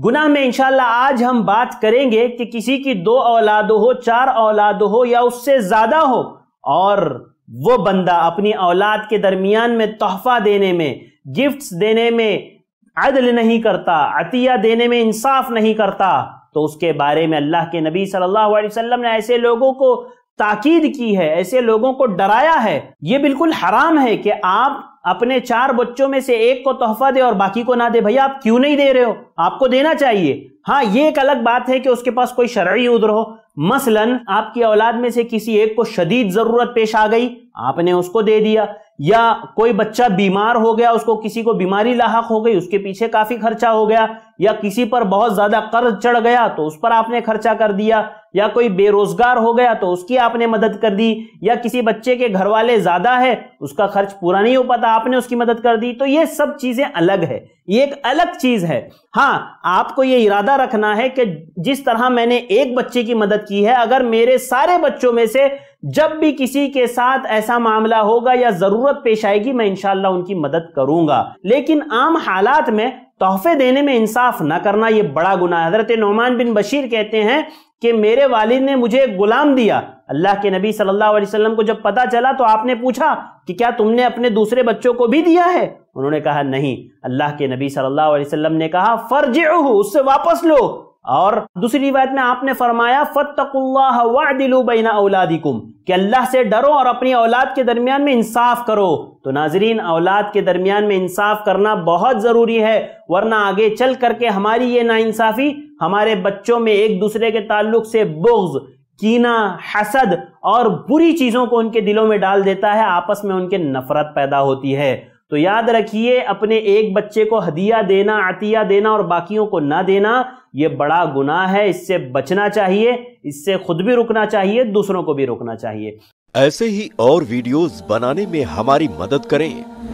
गुनाह में इंशाल्लाह आज हम बात करेंगे कि किसी की दो औलाद हो चार औलाद हो या उससे ज्यादा हो और वो बंदा अपनी औलाद के दरमियान में तोहफा देने में गिफ्ट्स देने में अदल नहीं करता अतिया देने में इंसाफ नहीं करता तो उसके बारे में अल्लाह के नबी सल्लल्लाहु अलैहि वसल्लम ने ऐसे लोगों को ताकीद की है ऐसे लोगों को डराया है ये बिल्कुल हराम है कि आप अपने चार बच्चों में से एक को तोहफा दे और बाकी को ना दे भैया आप क्यों नहीं दे रहे हो आपको देना चाहिए हाँ ये एक अलग बात है कि उसके पास कोई शरा उधर हो मसलन आपकी औलाद में से किसी एक को शदीद जरूरत पेश आ गई आपने उसको दे दिया या कोई बच्चा बीमार हो गया उसको किसी को बीमारी लाक हो गई उसके पीछे काफी खर्चा हो गया या किसी पर बहुत ज्यादा कर्ज चढ़ गया तो उस पर आपने खर्चा कर दिया या कोई बेरोजगार हो गया तो उसकी आपने मदद कर दी या किसी बच्चे के घर वाले ज्यादा है उसका खर्च पूरा नहीं हो पाता आपने उसकी मदद कर दी तो ये सब चीजें अलग है ये एक अलग चीज है हाँ आपको ये इरादा रखना है कि जिस तरह मैंने एक बच्चे की मदद की है अगर मेरे सारे बच्चों में से जब भी किसी के साथ ऐसा मामला होगा या जरूरत पेश आएगी मैं इनशाला उनकी मदद करूंगा लेकिन आम हालात में तोहफे देने में इंसाफ ना करना यह बड़ा गुना हजरत नोमान बिन बशीर कहते हैं कि मेरे वालिद ने मुझे एक गुलाम दिया अल्लाह के नबी सल्लल्लाहु अलैहि वसल्लम को जब पता चला तो आपने पूछा कि क्या तुमने अपने दूसरे बच्चों को भी दिया है उन्होंने कहा नहीं अल्लाह के नबी सल्लल्लाहु अलैहि वसल्लम ने कहा फर्ज उससे वापस लो और दूसरी रिवायत में आपने फरमाया फ़तकुल्लादिलू औलादिकुम कि अल्लाह से डरो और अपनी औलाद के दरमियान में इंसाफ करो तो नाजरीन औलाद के दरमियान में इंसाफ करना बहुत ज़रूरी है वरना आगे चल करके हमारी ये नाइंसाफ़ी हमारे बच्चों में एक दूसरे के ताल्लुक से बुग्ज़ कीना हसद और बुरी चीज़ों को उनके दिलों में डाल देता है आपस में उनके नफरत पैदा होती है तो याद रखिए अपने एक बच्चे को हदिया देना आतिया देना और बाकियों को ना देना ये बड़ा गुनाह है इससे बचना चाहिए इससे खुद भी रुकना चाहिए दूसरों को भी रुकना चाहिए ऐसे ही और वीडियोस बनाने में हमारी मदद करें